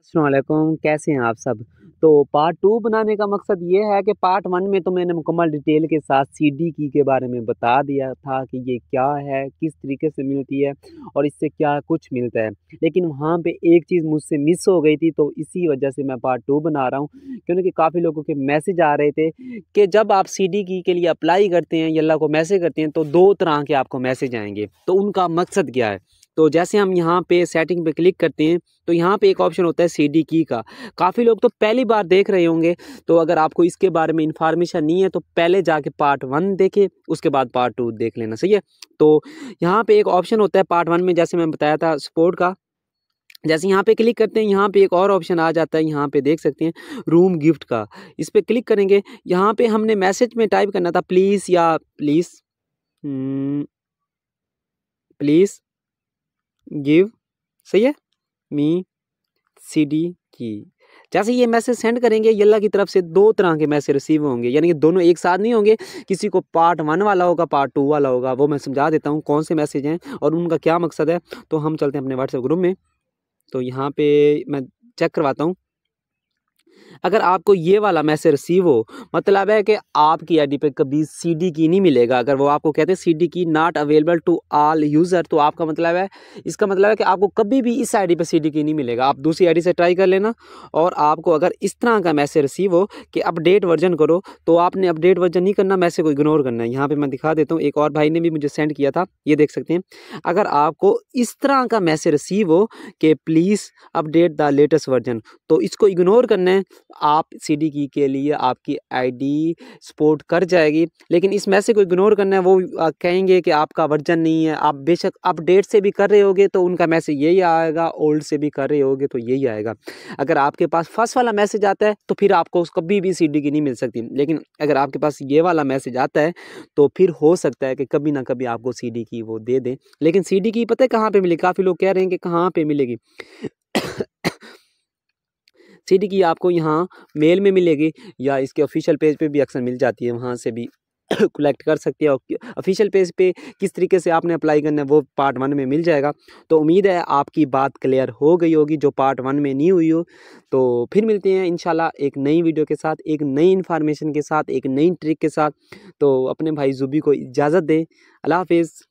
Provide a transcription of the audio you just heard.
असलम कैसे हैं आप सब तो पार्ट टू बनाने का मकसद ये है कि पार्ट वन में तो मैंने मुकम्मल डिटेल के साथ सी डी की के बारे में बता दिया था कि ये क्या है किस तरीके से मिलती है और इससे क्या कुछ मिलता है लेकिन वहाँ पे एक चीज़ मुझसे मिस हो गई थी तो इसी वजह से मैं पार्ट टू बना रहा हूँ क्योंकि काफ़ी लोगों के मैसेज आ रहे थे कि जब आप सी डी की के लिए अप्लाई करते हैं या अल्लाह को मैसेज करते हैं तो दो तरह के आपको मैसेज आएँगे तो उनका मकसद क्या है तो जैसे हम यहाँ पे सेटिंग पे क्लिक करते हैं तो यहाँ पे एक ऑप्शन होता है सी डी की का काफ़ी लोग तो पहली बार देख रहे होंगे तो अगर आपको इसके बारे में इन्फॉर्मेशन नहीं है तो पहले जाके पार्ट वन देखें उसके बाद पार्ट टू देख लेना सही है तो यहाँ पर एक ऑप्शन होता है पार्ट वन में जैसे मैंने बताया था स्पोर्ट का जैसे यहाँ पे क्लिक करते हैं यहाँ पे एक और ऑप्शन आ जाता है यहाँ पे देख सकते हैं रूम गिफ्ट का इस पर क्लिक करेंगे यहाँ पे हमने मैसेज में टाइप करना था प्लीज़ या प्लीज़ हम्म, प्लीज़ गिव सही है मी सी डी की जैसे ये मैसेज सेंड करेंगे यल्ला की तरफ से दो तरह के मैसेज रिसीव होंगे यानी कि दोनों एक साथ नहीं होंगे किसी को पार्ट वन वाला होगा पार्ट टू वाला होगा वो मैं समझा देता हूँ कौन से मैसेज हैं और उनका क्या मकसद है तो हम चलते हैं अपने व्हाट्सएप ग्रुप में तो यहाँ पे मैं चेक करवाता हूँ अगर आपको ये वाला मैसेज रिसीव हो मतलब है कि आपकी डी पर कभी डी की नहीं मिलेगा अगर वो आपको कहते हैं डी की not available to all user तो आपका मतलब है इसका मतलब है कि आपको कभी भी इस पर सी डी की नहीं मिलेगा आप दूसरी डी से ट्राई कर लेना और आपको अगर इस तरह का मैसेज रिसीव हो कि अपडेट वर्जन करो तो आपने अपडेट वर्जन नहीं करना मैसेज को इग्नोर करना है यहाँ पर मैं दिखा देता हूँ एक और भाई ने भी मुझे सेंड किया था ये देख सकते हैं अगर आपको इस तरह का मैसेज रिसीव हो कि please update the latest version तो इसको इग्नोर करना है आप डी की के लिए आपकी आईडी सपोर्ट कर जाएगी लेकिन इस मैसेज को इग्नोर करना है वो कहेंगे कि आपका वर्जन नहीं है आप बेशक अपडेट से भी कर रहे होगे तो उनका मैसेज यही आएगा ओल्ड से भी कर रहे होगे तो यही आएगा अगर आपके पास फर्स्ट वाला मैसेज आता है तो फिर आपको कभी भी सी की नहीं मिल सकती लेकिन अगर आपके पास ये वाला मैसेज आता है तो फिर हो सकता है कि कभी ना कभी आपको सी की वो दे दें लेकिन सी की पता है कहाँ पर मिलेगी काफ़ी लोग कह रहे हैं कि कहाँ पर मिलेगी सीडी की आपको यहाँ मेल में मिलेगी या इसके ऑफिशियल पेज पे भी अक्सर मिल जाती है वहाँ से भी कलेक्ट कर सकते हैं और ऑफिशियल पेज पे किस तरीके से आपने अप्लाई करना है वो पार्ट वन में मिल जाएगा तो उम्मीद है आपकी बात क्लियर हो गई होगी जो पार्ट वन में नहीं हुई हो तो फिर मिलते हैं इन एक नई वीडियो के साथ एक नई इन्फॉर्मेशन के साथ एक नई ट्रिक के साथ तो अपने भाई जुबी को इजाज़त दें अल्लाह हाफिज़